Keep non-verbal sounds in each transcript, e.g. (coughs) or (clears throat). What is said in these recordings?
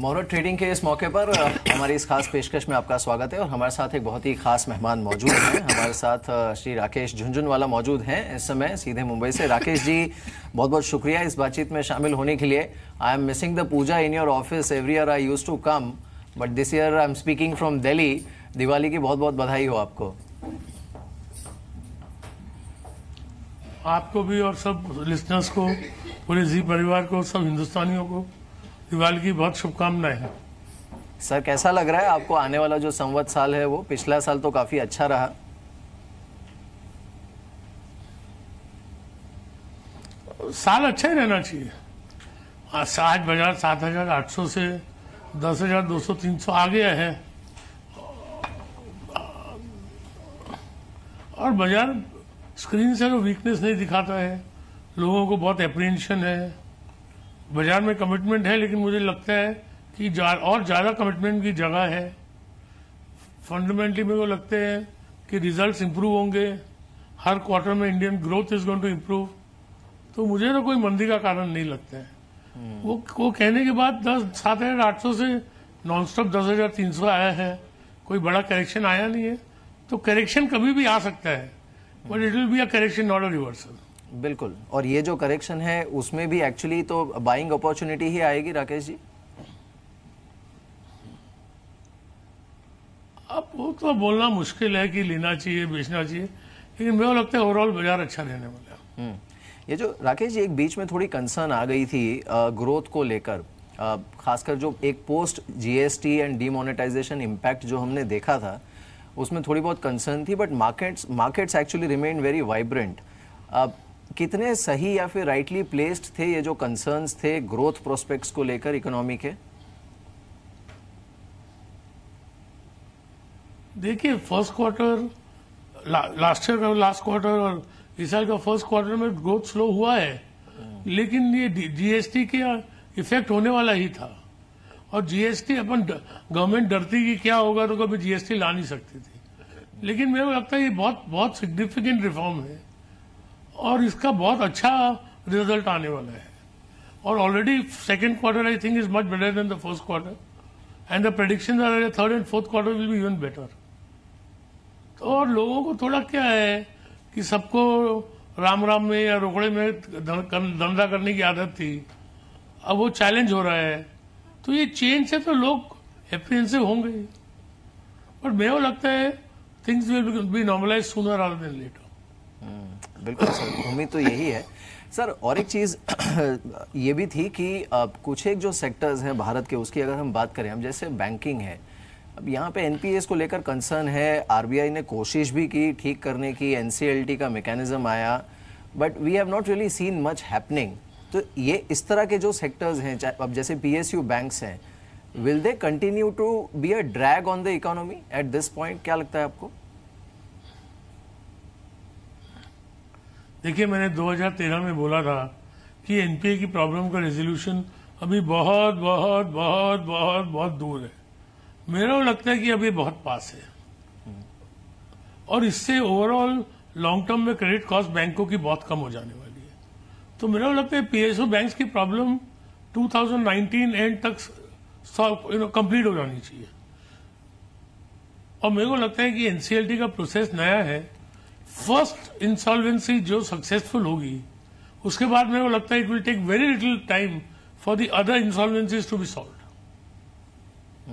मोहरत ट्रेडिंग के इस मौके पर हमारी इस खास पेशकश में आपका स्वागत है और हमारे साथ एक बहुत ही खास मेहमान मौजूद हैं हमारे साथ श्री राकेश झुंझुनवाला मौजूद हैं इस समय सीधे मुंबई से राकेश जी बहुत बहुत शुक्रिया इस बातचीत में शामिल होने के लिए I am missing the puja in your office every year I use to come but this year I am speaking from Delhi Diwali की बहुत बहुत बधाई हो आपको आपको भी और सब लिस्नर्स को पूरे जी परिवार को सब हिंदुस्तानियों को दिवाली की बहुत शुभकामनाएं सर कैसा लग रहा है आपको आने वाला जो संवत साल है वो पिछला साल तो काफी अच्छा रहा साल अच्छा ही रहना चाहिए आज सात हजार आठ सौ से दस हजार दो सौ तीन सौ आ गया है और बाजार स्क्रीन से तो वीकनेस नहीं दिखाता है लोगों को बहुत एप्रीहेंशन है बाजार में कमिटमेंट है लेकिन मुझे लगता है कि और ज़्यादा कमिटमेंट की जगह है फंडामेंटली मेरे को लगते हैं कि रिजल्ट्स इम्प्रूव होंगे हर क्वार्टर में Indian growth is going to improve तो मुझे तो कोई मंदी का कारण नहीं लगता है hmm. वो वो कहने के बाद दस सात हजार आठ सौ से नॉन स्टॉप दस हजार तीन सौ आया है कोई बड़ा करेक्शन आया नहीं है तो करेक्शन कभी भी आ सकता है but it will be a correction not a reversal बिल्कुल और ये जो करेक्शन है उसमें भी एक्चुअली तो बाइंग अपॉर्चुनिटी ही आएगी राकेश जी अब वो तो बोलना मुश्किल है कि लेना चाहिए बेचना चाहिए लेकिन मेरे लगता है ओवरऑल बाजार अच्छा रहने वाला है हम्म। ये जो राकेश जी एक बीच में थोड़ी कंसर्न आ गई थी ग्रोथ को लेकर खासकर जो एक post GST and demonetisation impact जो हमने देखा था उसमें थोड़ी बहुत कंसर्न थी but markets markets actually remain very vibrant कितने सही या फिर राइटली प्लेस्ड थे ये जो कंसर्न्स थे ग्रोथ प्रोस्पेक्ट्स को लेकर इकोनॉमी के देखिए फर्स्ट क्वार्टर लास्ट ईयर का लास्ट क्वार्टर और इस साल का फर्स्ट क्वार्टर में ग्रोथ स्लो हुआ है लेकिन ये जीएसटी के इफेक्ट होने वाला ही था और जीएसटी अपन गवर्नमेंट डरती कि क्या होगा तो कभी जीएसटी ला नहीं सकती थी लेकिन मेरे को लगता है ये बहुत बहुत सिग्निफिकेंट रिफॉर्म है और इसका बहुत अच्छा रिजल्ट आने वाला है और already second quarter I think is much better than the first quarter and the prediction third and fourth quarter will be even better और लोगों को थोड़ा क्या है कि सबको राम राम में या रोकड़े में धंधा करने की आदत थी अब वो चैलेंज हो रहा है तो ये चेंज से तो लोग एप्रीहेंसिव होंगे बट मेरे को लगता है थिंग्स विल बी नॉर्मलाइज सुनर आदर देन लेटर बिल्कुल सर उम्मीद तो यही है सर और एक चीज़ (clears throat) ये भी थी कि अब कुछ एक जो सेक्टर्स हैं भारत के उसकी अगर हम बात करें हम जैसे बैंकिंग है अब यहाँ पे एनपीएस को लेकर कंसर्न है आरबीआई ने कोशिश भी की ठीक करने की एनसीएलटी का मेकेनिज्म आया but we have not really seen much happening तो ये इस तरह के जो सेक्टर्स हैं अब जैसे पीएसयू बैंक्स हैं will they continue to be a drag on the economy at this point क्या लगता है आपको देखिए मैंने 2013 में बोला था कि एनपीए की प्रॉब्लम का रेजोल्यूशन अभी बहुत बहुत बहुत बहुत बहुत दूर है मेरा लगता है कि अभी बहुत पास है और इससे ओवरऑल लॉन्ग टर्म में क्रेडिट कॉस्ट बैंकों की बहुत कम हो जाने वाली है तो मेरा लगता है पीएसओ बैंक्स की प्रॉब्लम 2019 एंड तक कंप्लीट हो जानी चाहिए और मेरे को लगता है कि एनसीएलटी का प्रोसेस नया है फर्स्ट इंसॉल्वेंसी जो सक्सेसफुल होगी उसके बाद मेरे को लगता है it will take very little time for the other insolvencies to be solve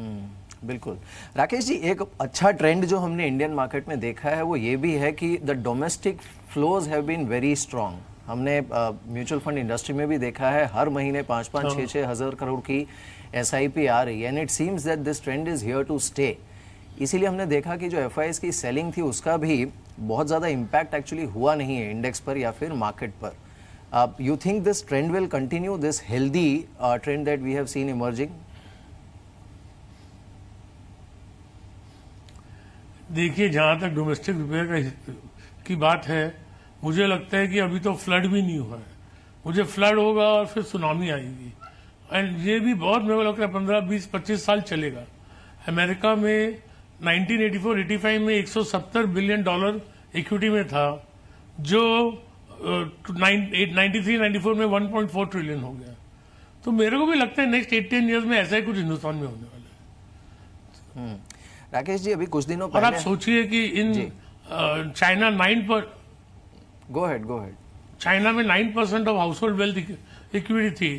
बिल्कुल राकेश जी एक अच्छा ट्रेंड जो हमने इंडियन मार्केट में देखा है वो ये भी है कि the domestic flows have been very strong हमने म्यूचुअल फंड इंडस्ट्री में भी देखा है हर महीने पांच पांच हाँ। छह छह हज़ार करोड़ की एस आ रही है and it seems that this trend is here to stay इसीलिए हमने देखा कि जो एफ की सेलिंग थी उसका भी बहुत ज़्यादा इम्पैक्ट एक्चुअली हुआ नहीं है इंडेक्स पर या फिर मार्केट पर you think this trend will continue this healthy trend that we have seen emerging देखिए जहाँ तक डोमेस्टिक रुपये की बात है मुझे लगता है कि अभी तो फ्लड भी नहीं हुआ है मुझे फ्लड होगा और फिर सुनामी आएगी एंड ये भी बहुत मेरे को लगता है पंद्रह बीस पच्चीस साल चलेगा अमेरिका में 1984-85 में 170 बिलियन डॉलर इक्विटी में था जो 93-94 में 1.4 ट्रिलियन हो गया तो मेरे को भी लगता है नेक्स्ट एट टेन में ऐसा ही कुछ हिंदुस्तान में होने वाला है हम्म। राकेश जी अभी कुछ दिनों पहले और आप सोचिए कि इन चाइना नाइन पर go ahead go ahead China में nine percent of house hold wealth equity थी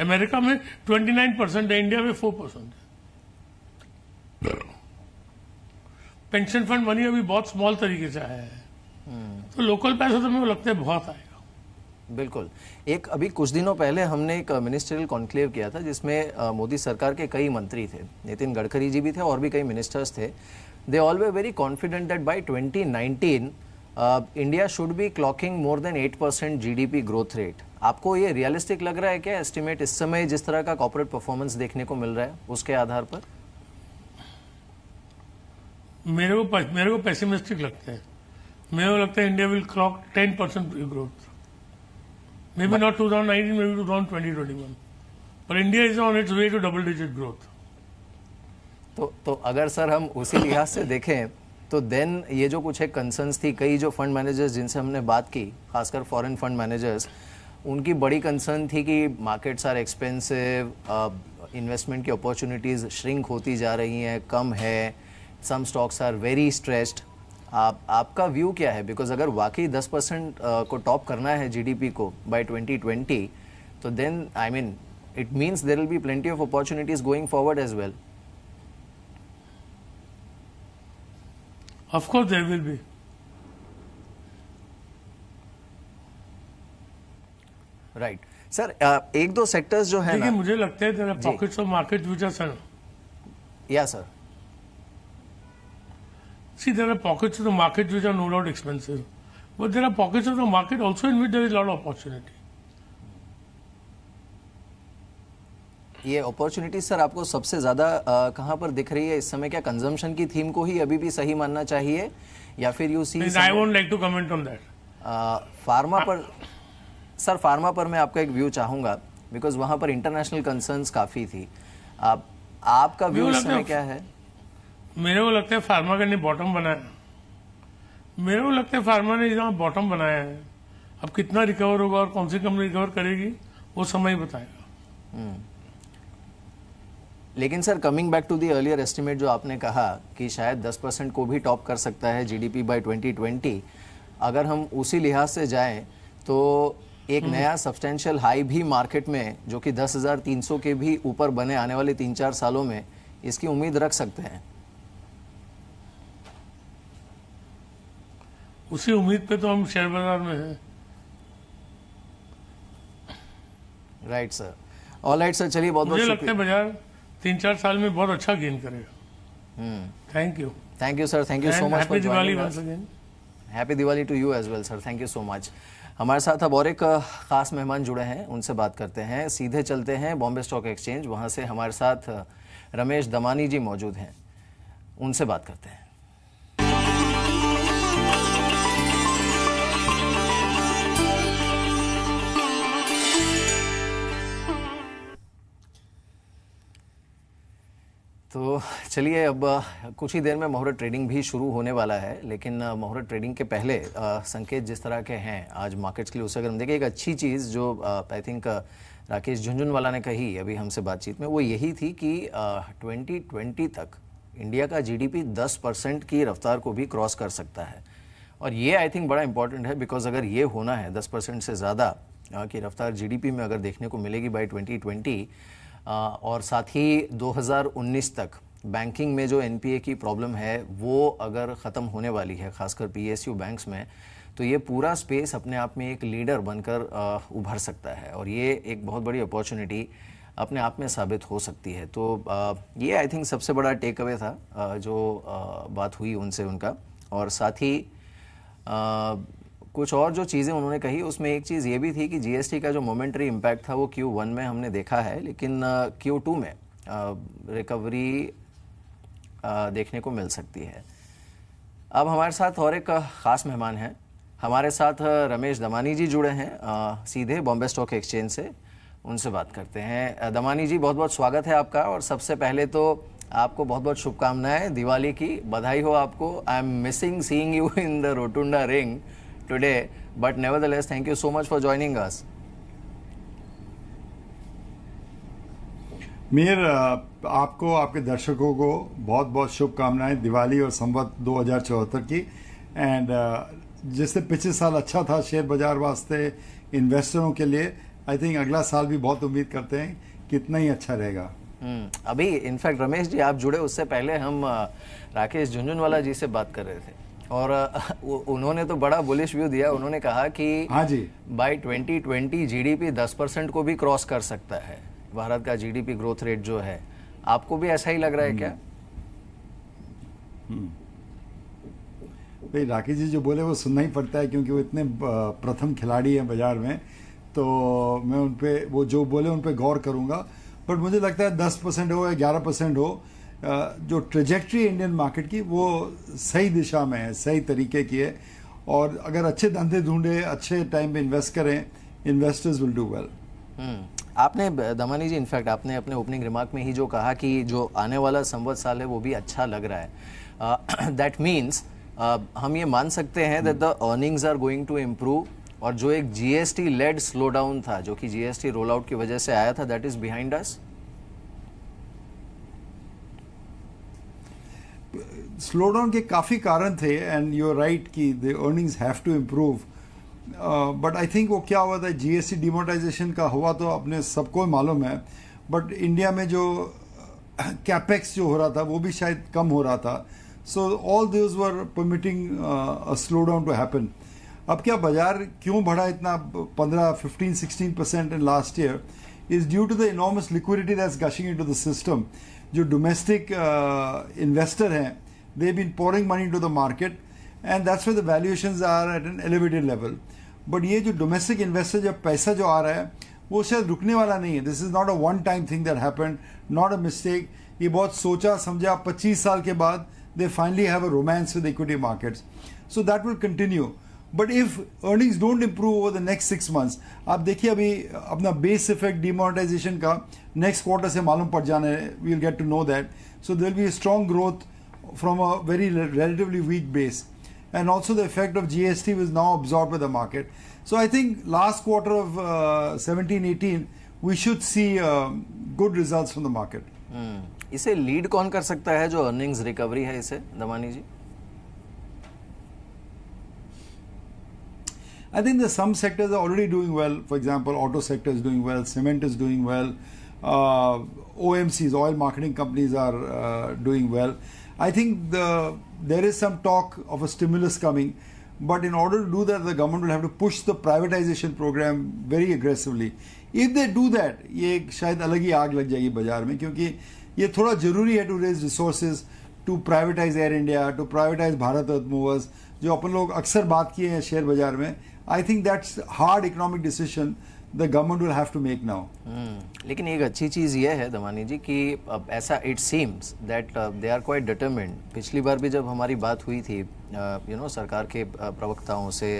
अमेरिका में ट्वेंटी नाइन परसेंट है इंडिया में फोर परसेंट है पेंशन फंड मनी अभी बहुत स्मॉल तरीके से आया है तो लोकल पैसा तो मेरे को लगता है बहुत आएगा बिल्कुल एक अभी कुछ दिनों पहले हमने एक मिनिस्ट्रियल कॉन्क्लेव किया था जिसमें मोदी सरकार के कई मंत्री थे नितिन गडकरी जी भी थे और भी कई मिनिस्टर्स थे they all were very confident that by 2019 India should be clocking more than 8 percent G growth rate आपको ये रियलिस्टिक लग रहा है क्या एस्टिमेट इस समय जिस तरह का कॉपोरेट परफॉर्मेंस देखने को मिल रहा है उसके आधार पर मेरे को मेरे को पैसिमिस्टिक लगते हैं मेरे को लगता है India will clock ten percent growth may be not two thousand nineteen may be two thousand twenty twenty one पर India is on its way to double digit growth तो तो अगर सर हम उसी लिहाज से देखें तो देन ये जो कुछ एक कंसर्न्स थी कई जो फंड मैनेजर्स जिनसे हमने बात की खासकर फॉरेन फंड मैनेजर्स उनकी बड़ी कंसर्न थी कि मार्केट्स आर एक्सपेंसिव इन्वेस्टमेंट की अपॉर्चुनिटीज़ श्रिंक होती जा रही हैं कम है some stocks are very stressed आप आपका व्यू क्या है बिकॉज अगर वाकई 10 परसेंट को टॉप करना है जीडीपी को बाय 2020 तो then I mean it means there will be plenty of opportunities going forward as well of course there will be right sir एक दो सेक्टर्स जो है ना मुझे लगता है पॉकेट्स ऑफ मार्केट या sir See, there are pockets of the market which are no doubt expensive, but there are pockets of the market also in which there is a lot of opportunity. ये opportunities sir आपको सबसे ज़्यादा कहां पर दिख रही है इस समय क्या कंजम्पशन की थीम को ही अभी भी सही मानना चाहिए या फिर you see I would like to comment on that pharma पर सर फार्मा पर मैं आपका एक व्यू चाहूंगा बिकॉज वहां पर इंटरनेशनल कंसर्न्स काफ़ी थी आ, आपका व्यू इस समय क्या है मेरे को लगता है फार्मा का ने बॉटम बनाया मेरे को लगता है फार्मा ने यहाँ बॉटम बनाया है अब कितना रिकवर होगा और कौन सी कंपनी रिकवर करेगी वो समय बताएगा हम्म। लेकिन sir coming back to the earlier estimate जो आपने कहा कि शायद 10 परसेंट को भी टॉप कर सकता है जीडीपी बाय 2020 अगर हम उसी लिहाज से जाएं तो एक हम्म। नया सब्सटेंशियल हाई भी मार्केट में जो कि 10,300 के भी ऊपर बने आने वाले तीन चार सालों में इसकी उम्मीद रख सकते हैं उसी उम्मीद पे तो हम शेयर बाजार में हैं right sir all right sir चलिए बहुत मुझे लगता है बाजार तीन चार साल में बहुत अच्छा गेन करेगा thank you thank you sir thank you so much Diwali happy Diwali to you as well sir thank you so much हमारे साथ अब और एक ख़ास मेहमान जुड़े हैं उनसे बात करते हैं सीधे चलते हैं बॉम्बे स्टॉक एक्सचेंज वहाँ से हमारे साथ रमेश दमानी जी मौजूद हैं उनसे बात करते हैं तो चलिए अब कुछ ही देर में मोहरत ट्रेडिंग भी शुरू होने वाला है लेकिन मोहरत ट्रेडिंग के पहले संकेत जिस तरह के हैं आज मार्केट्स के लिए उसे अगर हम देखें एक अच्छी चीज़ जो आई थिंक राकेश झुंझुनवाला ने कही अभी हमसे बातचीत में वो यही थी कि ट्वेंटी ट्वेंटी तक इंडिया का जी डी परसेंट की रफ्तार को भी क्रॉस कर सकता है और ये आई थिंक बड़ा इंपॉर्टेंट है बिकॉज अगर ये होना है दस परसेंट से ज़्यादा की रफ्तार जी में अगर देखने को मिलेगी बाई ट्वेंटी और साथ ही 2019 तक बैंकिंग में जो एन की प्रॉब्लम है वो अगर ख़त्म होने वाली है खासकर यू बैंक्स में तो ये पूरा स्पेस अपने आप में एक लीडर बनकर उभर सकता है और ये एक बहुत बड़ी अपॉर्चुनिटी अपने आप में साबित हो सकती है तो ये आई थिंक सबसे बड़ा टेक अवे था जो बात हुई उनसे उनका और साथ ही कुछ और जो चीज़ें उन्होंने कही उसमें एक चीज़ ये भी थी कि जीएसटी का जो मोमेंट्री इम्पैक्ट था वो क्यू वन में हमने देखा है लेकिन क्यू टू में रिकवरी देखने को मिल सकती है अब हमारे साथ और एक ख़ास मेहमान हैं हमारे साथ रमेश दमानी जी जुड़े हैं आ, सीधे बॉम्बे स्टॉक एक्सचेंज से उनसे बात करते हैं दमानी जी बहुत बहुत स्वागत है आपका और सबसे पहले तो आपको बहुत बहुत शुभकामनाएं दिवाली की बधाई हो आपको I am missing seeing you in the rotunda ring today. But nevertheless, thank you so much for joining us. Mir uh, आपको आपके दर्शकों को बहुत बहुत शुभकामनाएं दिवाली और संवत दो हज़ार की एंड uh, जैसे पिछले साल अच्छा था शेयर बाजार वास्ते इन्वेस्टरों के लिए आई थिंक अगला साल भी बहुत उम्मीद करते हैं कितना ही अच्छा रहेगा हम्म, अभी इनफैक्ट रमेश जी आप जुड़े उससे पहले हम uh, राकेश झुंझुनवाला जी से बात कर रहे थे और (laughs) उन्होंने तो बड़ा बुलिश व्यू दिया उन्होंने कहा कि हाँ जी बाई 2020 जीडीपी 10 परसेंट को भी क्रॉस कर सकता है भारत का जीडीपी ग्रोथ रेट जो है आपको भी ऐसा ही लग रहा है क्या हम्म। हम्म। भाई राकेश जी जो बोले वो सुनना ही पड़ता है क्योंकि वो इतने प्रथम खिलाड़ी हैं बाजार में तो मैं उन पर वो जो बोले उन पर गौर करूँगा बट मुझे लगता है दस परसेंट हो या ग्यारह परसेंट हो जो ट्रेजेक्ट्री इंडियन मार्केट की वो सही दिशा में है सही तरीके की है और अगर अच्छे धंधे ढूंढे अच्छे टाइम पे इन्वेस्ट करें इन्वेस्टर्स विल डू वेल आपने दमानी जी इनफैक्ट आपने अपने ओपनिंग रिमार्क में ही जो कहा कि जो आने वाला संवत साल है वो भी अच्छा लग रहा है दैट uh, मीन्स uh, हम ये मान सकते हैं that the earnings are going to improve और जो एक जीएसटी लेड स्लो डाउन था जो कि जीएसटी रोल आउट की वजह से आया था that is behind us slow down के काफ़ी कारण थे एंड यू राइट कि the earnings have to improve but I think वो क्या हुआ था जी एस सी डिमोटाइजेशन का हुआ तो अपने सबको मालूम है बट इंडिया में जो कैपेक्स (coughs) जो हो रहा था वो भी शायद कम हो रहा था so all this were permitting slow down to happen अब क्या बाजार क्यों बढ़ा इतना पंद्रह fifteen sixteen percent in last year is due to the enormous liquidity that gushing in to the system जो डोमेस्टिक इन्वेस्टर uh, हैं they've been pouring money into the market and that's why the valuations are at an elevated level but ye jo domestic investor jo paisa jo aa raha hai wo shayad rukne wala nahi hai this is not a one time thing that happened not a mistake ye bahut socha samjha 25 saal ke baad they finally have a romance with equity markets so that will continue but if earnings don't improve over the next 6 months aap dekhiye abhi apna base effect demonetization ka next quarter se malum pad jana we'll get to know that so there will be a strong growth from a very relatively weak base. And also the effect of GST was now absorbed by the market. So I think last quarter of uh, 17 18, we should see um, good results from the market. Hmm. lead lead कौन कर सकता है जो earnings recovery है Damani ji, I think there's some sectors are already doing well. For example, auto sector is doing well, cement is doing well, uh, OMCs, oil marketing companies are uh, doing well. I think the, there is some talk of a stimulus coming, but in order to do that, the government will have to push the privatization program very aggressively. If they do that, ये शायद अलग ही आग लग जाएगी बाजार में क्योंकि ये थोड़ा ज़रूरी है to raise resources to privatise air India to privatise Bharat movers जो अपन लोग अक्सर बात किए हैं शेयर बाजार में I think that's hard economic decision the government will have to make now लेकिन एक अच्छी चीज़ यह है दमानी जी कि अब ऐसा it seems that they are quite determined पिछली बार भी जब हमारी बात हुई थी you uh, know you know, सरकार के uh, प्रवक्ताओं से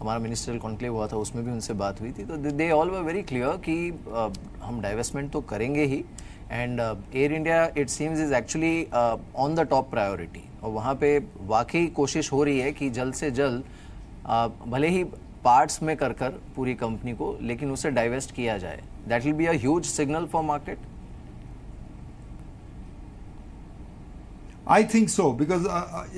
हमारा मिनिस्ट्रियल कॉन्क्लेव हुआ था उसमें भी उनसे बात हुई थी तो they all were very clear कि uh, हम डाइवेस्टमेंट तो करेंगे ही and air India it seems is actually on the top priority और वहाँ पे वाकई कोशिश हो रही है कि जल्द से जल्द uh, भले ही पार्ट्स में कर कर पूरी कंपनी को लेकिन उसे डाइवेस्ट किया जाए that will be a huge signal for market I think so because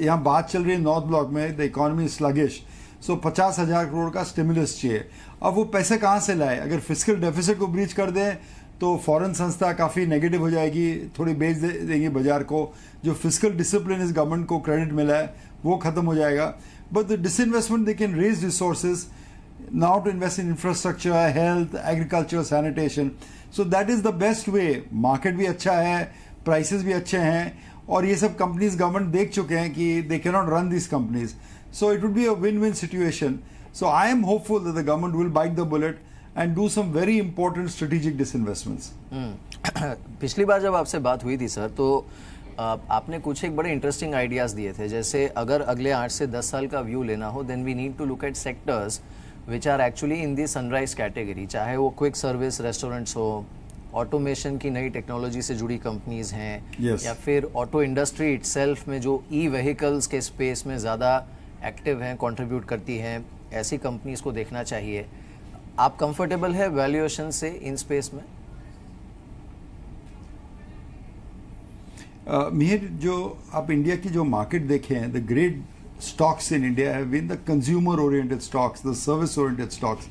यहां बात चल रही है नॉर्थ ब्लॉक में the economy is sluggish so पचास हजार करोड़ का स्टिमुलस चाहिए अब वो पैसे कहां से लाए अगर फिजिकल डेफिसिट को ब्रीच कर दें तो फॉरेन संस्था काफ़ी नेगेटिव हो जाएगी थोड़ी बेच दे देंगी बाजार को जो फिजिकल डिसिप्लिन इस गवर्नमेंट को क्रेडिट मिला है वो ख़त्म हो जाएगा But the disinvestment, they can raise resources now to invest in infrastructure, health, agriculture, sanitation. So that is the best way. Market भी अच्छा है, prices भी अच्छे हैं और ये सब companies government देख चुके हैं कि they cannot run these companies. So it would be a win-win situation. So I am hopeful that the government will bite the bullet and do some very important strategic disinvestments. Hmm. (clears throat) पिछली बार जब आपसे बात हुई थी sir तो आपने कुछ एक बड़े इंटरेस्टिंग आइडियाज़ दिए थे जैसे अगर अगले आठ से दस साल का व्यू लेना हो then we need to look at sectors which are actually in the sunrise category चाहे वो क्विक सर्विस रेस्टोरेंट्स हो ऑटोमेशन की नई टेक्नोलॉजी से जुड़ी कंपनीज हैं yes. या फिर ऑटो इंडस्ट्री इट में जो ई व्हीकल्स के स्पेस में ज़्यादा एक्टिव हैं कॉन्ट्रीब्यूट करती हैं ऐसी कंपनीज को देखना चाहिए आप कंफर्टेबल है वैल्यूएशन से इन स्पेस में मिहिर uh, जो आप इंडिया की जो मार्केट देखें the great stocks in India have been the consumer oriented stocks the service oriented stocks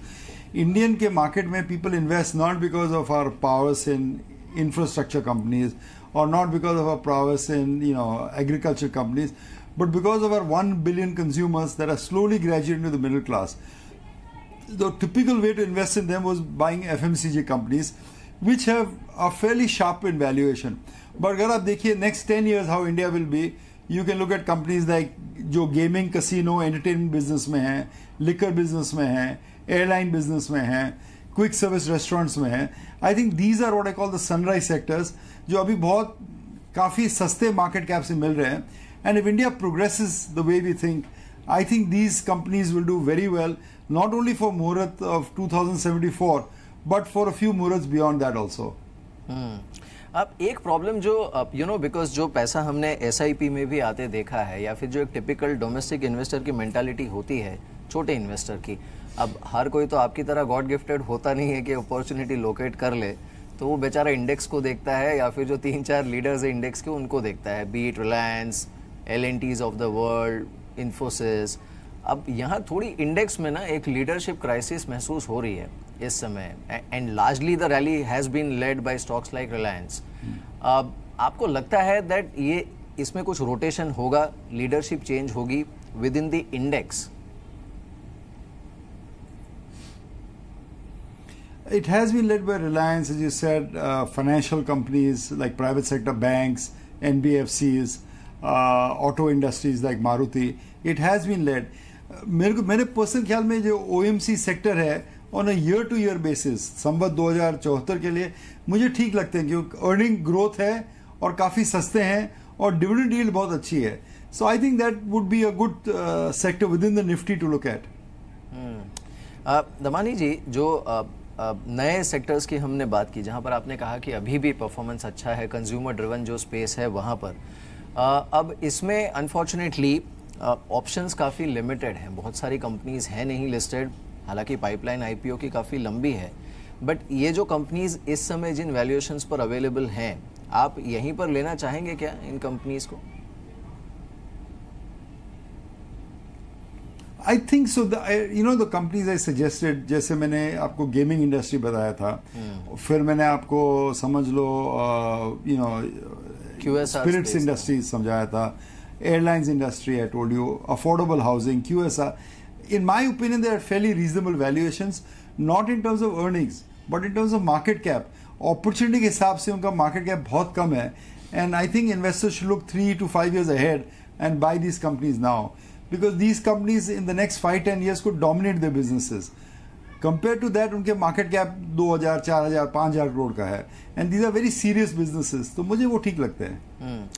Indian के मार्केट में people invest not because of our powers in infrastructure companies or not because of our prowess in you know agriculture companies but because of our 1 billion consumers that are slowly graduating to the middle class the typical way to invest in them was buying fmcg companies which have a fairly sharp in valuation. But agar aap dekhiye next 10 years how India will be, you can look at companies like jo gaming, casino, entertainment business mein liquor business mein airline business mein quick service restaurants mein I think these are what I call the sunrise sectors jo abhi bahut काफी सस्ते market cap से मिल रहे हैं and if India progress is the way we think I think these companies will do very well not only for muhurat of but for a few murals beyond that also अब एक problem जो you know because जो पैसा हमने S में भी आते देखा है या फिर जो एक टिपिकल डोमेस्टिक इन्वेस्टर की मैंटालिटी होती है छोटे इन्वेस्टर की अब हर कोई तो आपकी तरह गॉड गिफ्टेड होता नहीं है कि अपॉर्चुनिटी लोकेट कर ले तो वो बेचारा इंडेक्स को देखता है या फिर जो तीन चार लीडर्स है इंडेक्स के उनको देखता है be it Reliance L and Ts of the world Infosys अब यहाँ थोड़ी इंडेक्स में ना एक लीडरशिप क्राइसिस महसूस हो रही है इस समय and largely the rally has been led by stocks like Reliance आपको लगता है दैट ये इसमें कुछ रोटेशन होगा लीडरशिप चेंज होगी within the index it has been led by Reliance as you said financial companies like private sector banks NBFCs auto industries like Maruti it has been led मेरे को मेरे पर्सनल ख्याल में जो ओएमसी सेक्टर है on a year to year basis Samvat दो के लिए मुझे ठीक लगते हैं क्योंकि अर्निंग ग्रोथ है और काफ़ी सस्ते हैं और डिविडेंड डील बहुत अच्छी है so I think that would be a good sector within the Nifty to look at Damani ji जो uh, नए सेक्टर्स की हमने बात की जहां पर आपने कहा कि अभी भी परफॉर्मेंस अच्छा है कंज्यूमर ड्रिवन जो स्पेस है वहां पर अब इसमें अनफॉर्चुनेटली ऑप्शंस काफ़ी लिमिटेड हैं बहुत सारी कंपनीज हैं नहीं लिस्टेड हालांकि पाइपलाइन आईपीओ की काफ़ी लंबी है बट ये जो कंपनीज़ इस समय जिन वैल्यूएशंस पर अवेलेबल हैं आप यहीं पर लेना चाहेंगे क्या इन कंपनीज़ को I think so you know the companies I suggested जैसे मैंने आपको गेमिंग इंडस्ट्री बताया था yeah. हम्म। फिर मैंने आपको समझ लो यू नो स्पिरिट्स इंडस्ट्री समझाया था airlines industry I told you affordable housing Q S R in my opinion, they are fairly reasonable valuations, not in terms of earnings, but in terms of market cap. Opportunity के हिसाब से उनका market cap बहुत कम है and I think investors should look three to five years ahead and buy these companies now because these companies in the next five ten years could dominate their businesses. Compared to that, उनके market cap 2000, 4000, 5000 crore का है And these are very serious businesses. तो मुझे वो ठीक लगते हैं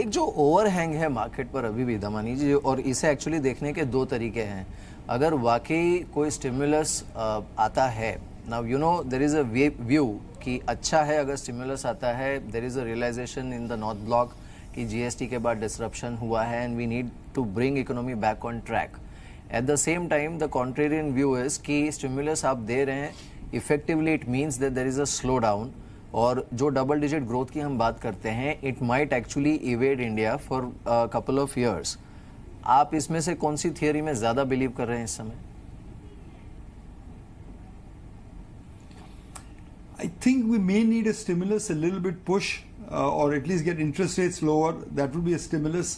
एक जो ओवरहैंग है मार्केट पर अभी भी दमानी जी और इसे एक्चुअली देखने के दो तरीके हैं अगर वाकई कोई स्टिमुलस आता है now you know there is a view कि अच्छा है अगर स्टिमुलस आता है there is a realisation in the north block कि जीएसटी के बाद डिसरप्शन हुआ है and we need to bring economy back on track at the same time the contrarian view is कि स्टिमुलस आप दे रहे हैं effectively it means that there is a slow down और जो डबल डिजिट ग्रोथ की हम बात करते हैं it might actually evade India for couple of years आप इसमें से कौन सी थियोरी में ज़्यादा बिलीव कर रहे हैं इस समय I think we may need a stimulus a little bit push और at least get interest get lower that would be will be a stimulus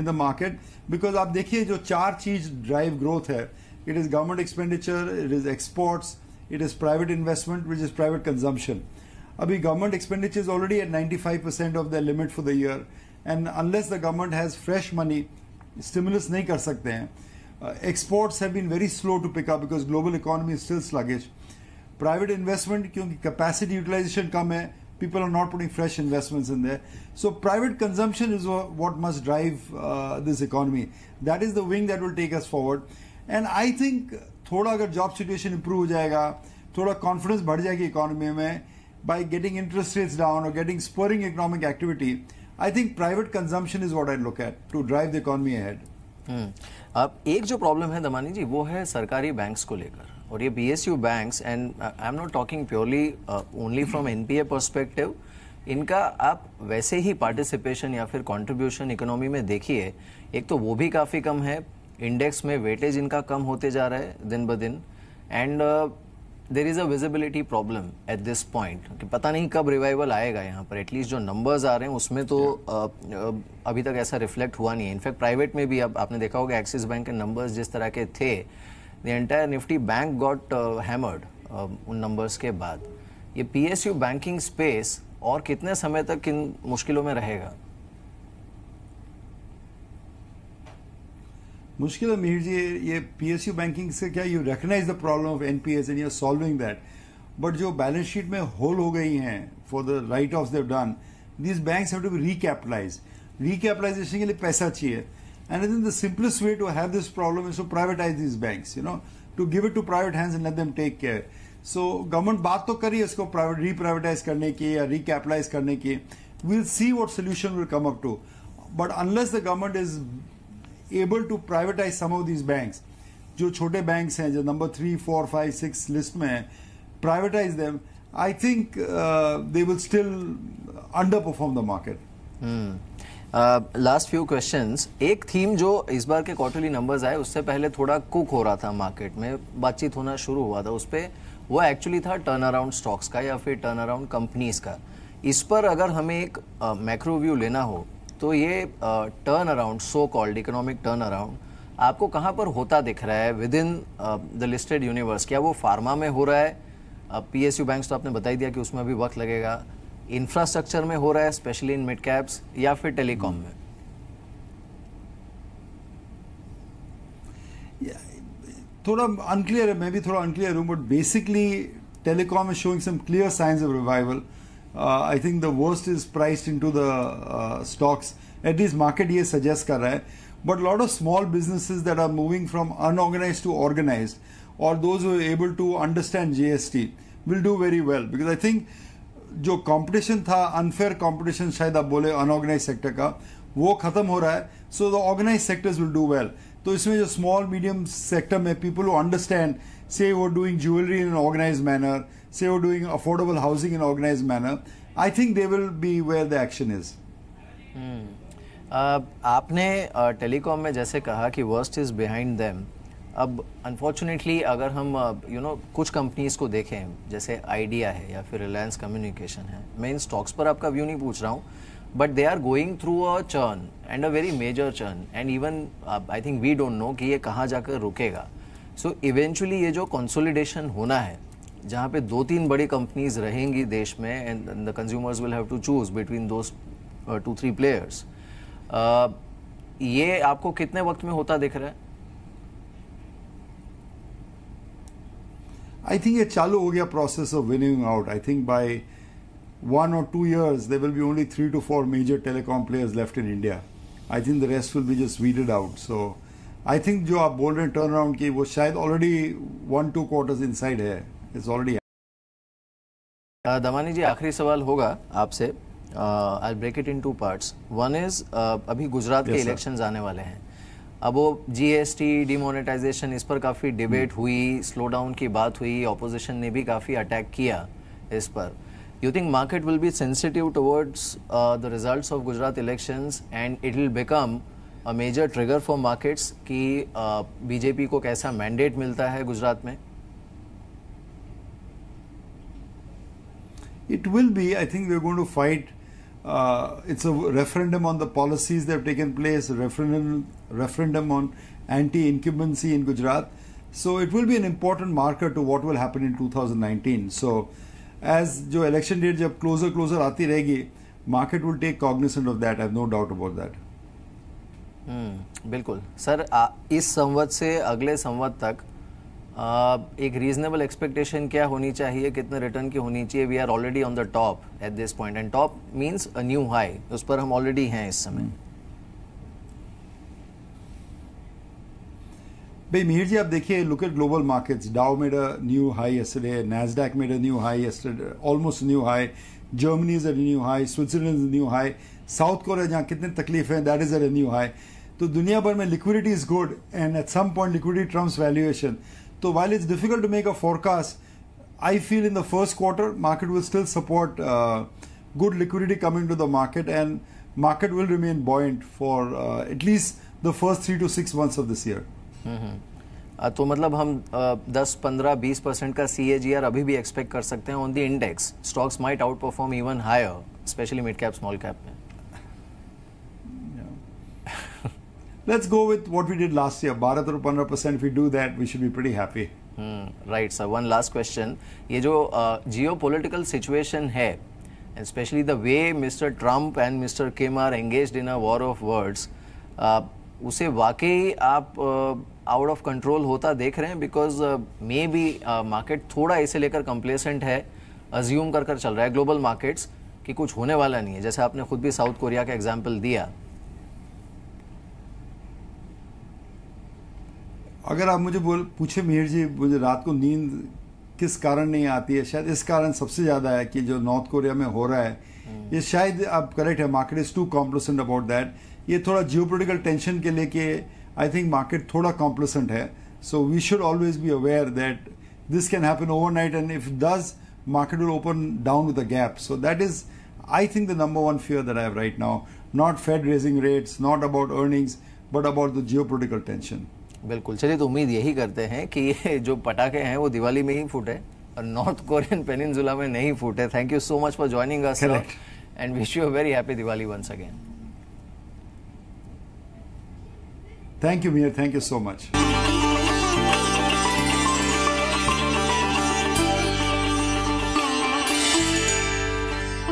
in आप देखिए जो चार चीज ड्राइव ग्रोथ है it is government expenditure it is exports it is private investment which is private consumption अभी government expenditure is already at five percent of the limit for the year and unless the government has fresh money stimulus नहीं कर सकते हैं exports have been very slow to pick up because global economy is still sluggish private investment क्योंकि capacity utilisation कम है people are not putting fresh investments in the so private consumption is what must drive this economy that is the wing that will take us forward and I think थोड़ा अगर job situation improve हो जाएगा थोड़ा confidence बढ़ जाएगी economy में by getting interest rates down और getting spurring economic activity I think private consumption is what I look at to drive the economy ahead अब एक जो प्रॉब्लम है दमानी जी वो है सरकारी बैंक्स को लेकर और ये B S U banks and I am not talking purely only from N P A perspective इनका आप वैसे ही पार्टिसिपेशन या फिर कंट्रीब्यूशन इकोनॉमी में देखिए एक तो वो भी काफ़ी कम है इंडेक्स में वेटेज इनका कम होते जा रहा है दिन ब दिन and there is a visibility problem at this point कि पता नहीं कब रिवाइवल आएगा यहाँ पर एटलीस्ट जो नंबर्स आ रहे हैं उसमें तो yeah. अभी तक ऐसा रिफ्लेक्ट हुआ नहीं है इनफैक्ट प्राइवेट में भी अब आपने देखा होगा एक्सिस बैंक के नंबर्स जिस तरह के थे the entire Nifty bank got hammered उन नंबर्स के बाद ये यू बैंकिंग स्पेस और कितने समय तक इन मुश्किलों में रहेगा मुश्किल है मिहिर जी ये पी एस यू बैंकिंग से क्या you recognise the problem of N P S and you are solving that but जो बैलेंस शीट में होल हो गई हैं for the write off they've done this banks have to be recapitalise recapitalisation के लिए पैसा चाहिए and I in the simplest way to have this problem is to privatise this bank you know to give it to private hands and let them take care so government बात तो करी इसको रिप्राइवेटाइज करने की या रिकैपिटलाइज करने की we'll see what solution will come up to but unless the government is able to privatize some of these bank जो छोटे बैंक हैं जो number three four five six list में हैं privatize them I think they will still underperform the market last few question एक theme जो इस बार के क्वार्टरली नंबर्स आए उससे पहले थोड़ा कुक हो रहा था मार्केट में बातचीत होना शुरू हुआ था उस पर वो एक्चुअली था टर्न अराउंड स्टॉक्स का या फिर टर्न अराउंड कंपनीज का इस पर अगर हमें एक मैक्रो uh, व्यू लेना हो तो ये turn around so called economic turn around आपको कहाँ पर होता दिख रहा है within the listed universe क्या वो फार्मा में हो रहा है पी एस यू बैंक्स तो आपने बताई दिया कि उसमें भी वक्त लगेगा इंफ्रास्ट्रक्चर में हो रहा है स्पेशली इन मिड कैप्स या फिर टेलीकॉम में थोड़ा अनक्लियर है मैं भी थोड़ा अनक्लियर हूँ but basically telecom is showing some clear signs of revival I think the worst is priced into the stocks at least market ये सजेस्ट कर रहा है but lot of small businesses that are moving from unorganised to organised और those able to understand GST will do very well because I think जो competition था unfair competition शायद आप बोले अनऑर्गेनाइज सेक्टर का वो खत्म हो रहा है so the organised sectors will do well तो इसमें जो स्मॉल मीडियम सेक्टर में पीपल वो अंडरस्टैंड से वो doing jewellery in organised manner say we're oh, doing affordable housing in organized manner, I think they will be where the action is. Hmm. Uh, आपने telecom uh, में जैसे कहा कि worst is behind them अब unfortunately अगर हम you uh, know you know, कुछ companies को देखें जैसे आइडिया है या फिर रिलायंस कम्युनिकेशन है मैं इन स्टॉक्स पर आपका व्यू नहीं पूछ रहा हूँ but they are going through a churn and a very major churn and even I think we don't know कि ये कहाँ जाकर रुकेगा सो so, इवेंचुअली ये जो कंसोलिडेशन होना है जहाँ पे दो तीन बड़ी कंपनीज रहेंगी देश में and the consumers will have to choose between दो टू थ्री प्लेयर्स ये आपको कितने वक्त में होता दिख रहा है आई थिंक ये चालू हो गया process of winning out I think by one और two years they will be only three to four major telecom players left in India I think the rest will be just weeded out so I think जो आप बोल रहे हैं turn around की वो शायद already one two quarters inside है is already Damani ji आखिरी सवाल होगा आपसे I break it in two part one is अभी गुजरात yes, के इलेक्शन आने वाले हैं अब वो जीएसटी डिमोनेटाइजेशन इस पर काफ़ी डिबेट hmm. हुई स्लो डाउन की बात हुई ऑपोजिशन ने भी काफ़ी अटैक किया इस पर you think market will be sensitive towards the result of Gujarat election and it will become a major trigger for markets कि बीजेपी uh, को कैसा मैंडेट मिलता है गुजरात में It will be, I think we're going to fight. Uh, it's a referendum on the policies that have taken place, referendum, referendum on anti-incumbency in Gujarat. So it will be an important marker to what will happen in 2019. So as the election date जब closer closer आती रहेगी, market will take cognizant of that. I have no doubt about that. Hmm. बिल्कुल sir इस संवत से अगले संवत तक Uh, एक reasonable expectation क्या होनी चाहिए कितने रिटर्न की होनी चाहिए we are already on the top at this point and top means a new high उस पर हम ऑलरेडी हैं इस समय भाई मिहिर जी आप देखिए look at global markets Dow made a new high yesterday Nasdaq made a new high yesterday almost new high Germany is a new high Switzerland switzerland is a South Korea जहाँ कितने तकलीफ है that is a new high तो दुनिया भर में liquidity is good and at some point liquidity trumps valuation So while it's difficult to make a forecast, I feel in the first quarter market will still support uh, good liquidity coming to the market and market will remain buoyant for uh, at least the first three to six months of this year. Mm-hmm. Uh, तो मतलब हम uh, दस पंद्रह बीस percent का सी ए जी are अभी भी expect कर सकते हैं ऑन द इंडेक्स में let's go with what we did last year. Bharat or 15%, if we do that, we should be pretty happy. Right sir one last question ये जो जियो पोलिटिकल सिचुएशन है specially the way mister Trump and mister Kim are engage in a war of words उसे वाकई आप out of control होता देख रहे हैं बिकॉज मे बी मार्केट थोड़ा इसे लेकर कंप्लेसेंट है अज्यूम कर कर चल रहा है ग्लोबल मार्केट्स कि कुछ होने वाला नहीं है जैसे आपने खुद भी साउथ कोरिया का एग्जाम्पल दिया अगर आप मुझे बोल पूछे मिहिर जी मुझे रात को नींद किस कारण नहीं आती है शायद इस कारण सबसे ज़्यादा है कि जो नॉर्थ कोरिया में हो रहा है हम्म। ये शायद आप करेक्ट है market is too complacent about that ये थोड़ा पोलिटिकल टेंशन के लेके आई थिंक मार्केट थोड़ा कॉम्प्लोसेंट है so we should always be aware that this can happen overnight and if this market will open down with gap so that is I think the number one one fear I I have right now. Not Fed raising rates, not about earnings, but about the geopolitical tension बिल्कुल चलिए तो उम्मीद यही करते हैं कि जो पटाखे हैं वो दिवाली में ही फूटे और नॉर्थ कोरियन पेनिनजुला में नहीं फूटे thank you so much for joining us and wish you very happy Diwali once again thank you Mihir thank you so much